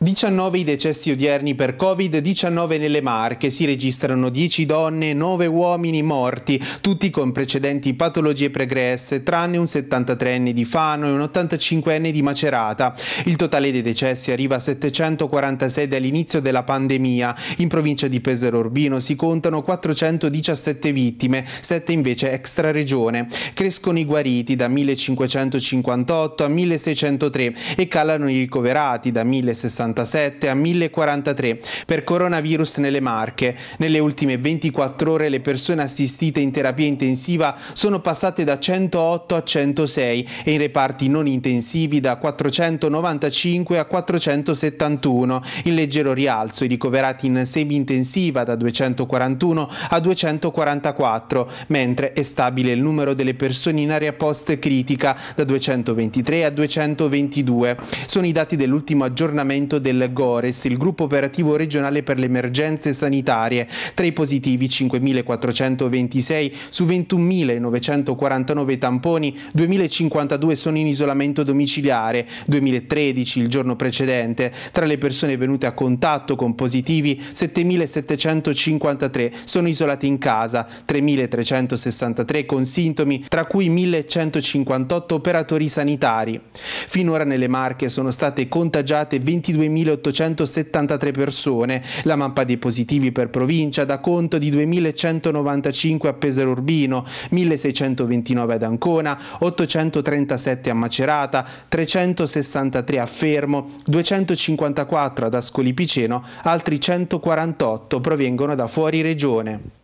19 i decessi odierni per Covid-19 nelle Marche, si registrano 10 donne e 9 uomini morti, tutti con precedenti patologie pregresse, tranne un 73enne di Fano e un 85enne di Macerata. Il totale dei decessi arriva a 746 dall'inizio della pandemia. In provincia di Pesaro Urbino si contano 417 vittime, 7 invece extra regione. Crescono i guariti da 1558 a 1603 e calano i ricoverati da 1060 1067 a 1043 per coronavirus nelle Marche. Nelle ultime 24 ore le persone assistite in terapia intensiva sono passate da 108 a 106 e in reparti non intensivi da 495 a 471, in leggero rialzo i ricoverati in semi-intensiva da 241 a 244, mentre è stabile il numero delle persone in area post-critica da 223 a 222. Sono i dati dell'ultimo aggiornamento compito del GORES, il gruppo operativo regionale per le emergenze sanitarie. Tra i positivi 5.426 su 21.949 tamponi, 2.052 sono in isolamento domiciliare, 2013 il giorno precedente. Tra le persone venute a contatto con positivi 7.753 sono isolate in casa, 3.363 con sintomi, tra cui 1.158 operatori sanitari. Finora nelle Marche sono state contagiate 22.000 9.873 persone. La mappa dei positivi per provincia dà conto di 2.195 a Pesaro Urbino, 1.629 ad Ancona, 837 a Macerata, 363 a Fermo, 254 ad Ascoli Piceno, altri 148 provengono da fuori regione.